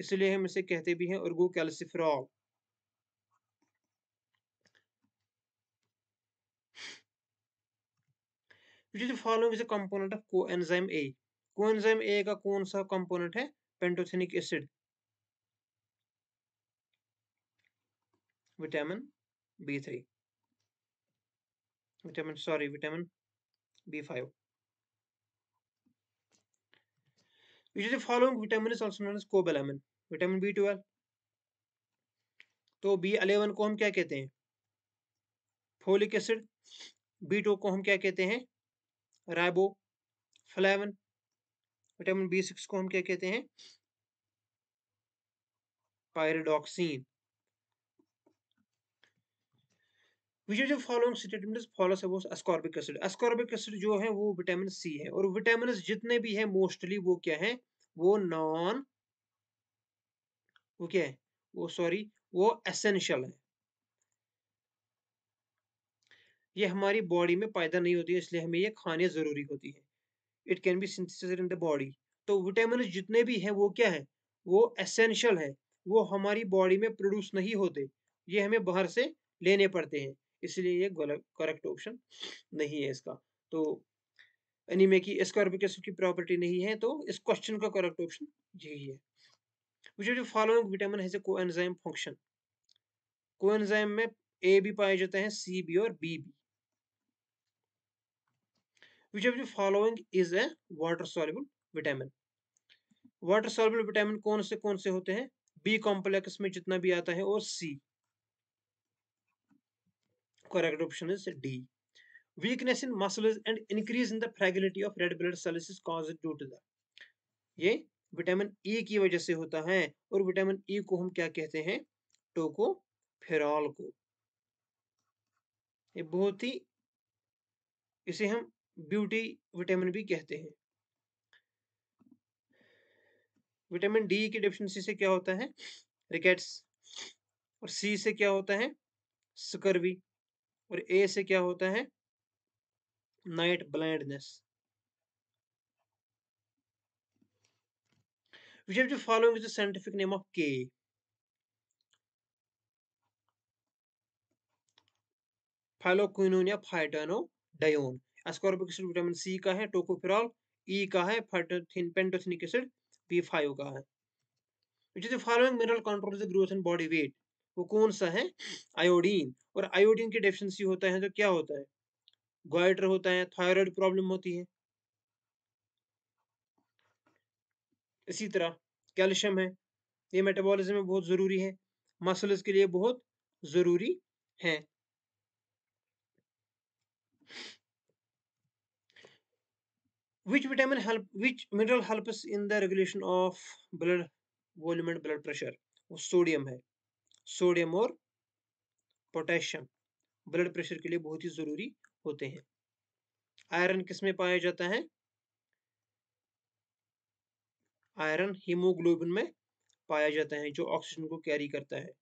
इसलिए हम इसे कहते भी हैं अर्गो which is following is a component of coenzyme A coenzyme A का कौन सा कंपोनेंट है pantothenic acid vitamin B three vitamin sorry vitamin B five which is the following vitamin is also known as cobalamin vitamin b12 तो B11 को हम क्या कहते हैं फोलिक एसिड B2 को हम क्या कहते हैं riboflavin vitamin B six को हम क्या कहते हैं pyridoxine which is following statement follows about ascorbic acid ascorbic acid जो है वो विटामिन सी है और विटामिन जितने भी हैं मोस्टली वो क्या है वो नॉन वो क्या है वो सॉरी वो एसेंशियल है ये हमारी बॉडी में पैदा नहीं होती है इसलिए हमें ये खाने ज़रूरी होती है it can be synthesis in the body तो विटामिन जितने भी हैं वो क्या है वो एसेंशियल है वो हमारी बॉडी में प्रोड्यूस नहीं होते ये हमें बाहर से लेने पड़ते हैं इसलिए ये गलत करेक्ट ऑप्शन नहीं है इसका तो एनीमे की एस्कॉर्बिक एसिड की प्रॉपर्टी नहीं है तो इस क्वेश्चन का करेक्ट ऑप्शन यही है which जो फॉलोइंग विटामिन है has a coenzyme में ए भी पाए जाते हैं सी बी और B B which of the following is a water soluble vitamin water soluble vitamin कौन se कौन se hote hain b complex mein jitna bhi aata hai aur c correct option is D. Weakness in muscles and increase in the fragility of red blood cells is caused due to the ye vitamin E e की वजह से होता है और विटामिन ई e को हम क्या कहते हैं टोको फेरॉल को ये बहुत ही इसे हम ब्यूटी विटामिन भी कहते हैं विटामिन डी की डिफिशंसी से क्या होता है रिकेट्स और सी से क्या होता है स्कर्वी और ए से क्या होता है नाइट ब्लाइंडनेस विच एव जो following is the scientific name of K phylloquinone या phytonadione ascorbic acid vitamin C का है टोकोफिरॉल ई e का है फाइटोथिन पेंटोथिनिक एसिड बी फाइव का है which is the following mineral control the growth and body weight वो कौन सा है आयोडीन और आयोडीन की डेफिशिएंसी होता है तो क्या होता है गोइटर होता है थायराइड प्रॉब्लम होती है इसी तरह कैल्शियम है ये मेटाबॉलिज्म में बहुत ज़रूरी है मसल्स के लिए बहुत ज़रूरी है which vitamin help which mineral helps in the regulation of blood volume and blood pressure वो sodium है sodium और potassium blood pressure के लिए बहुत ही जरूरी होते हैं iron किस में पाया जाता है iron hemoglobin में पाया जाता है जो oxygen को carry करता है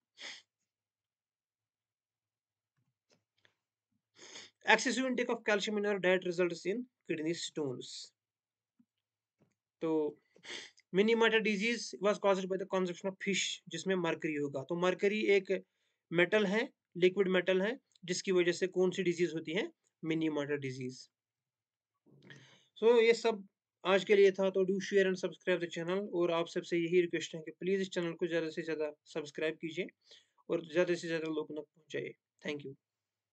excessive intake of calcium in our diet results in kidney stones. तो Minamata disease was cause by the consumption of fish जिसमें मरकरी होगा तो मरकरी एक मेटल है लिक्विड मेटल है जिसकी वजह से कौन सी डिजीज होती है मिनीमाटा डिजीज सो ये सब आज के लिए था तो do share and subscribe the channel और आप सबसे यही रिक्वेस्ट है कि प्लीज़ इस चैनल को ज़्यादा से ज़्यादा सब्सक्राइब कीजिए और ज़्यादा से ज़्यादा लोगों तक पहुँचाइए थैंक यू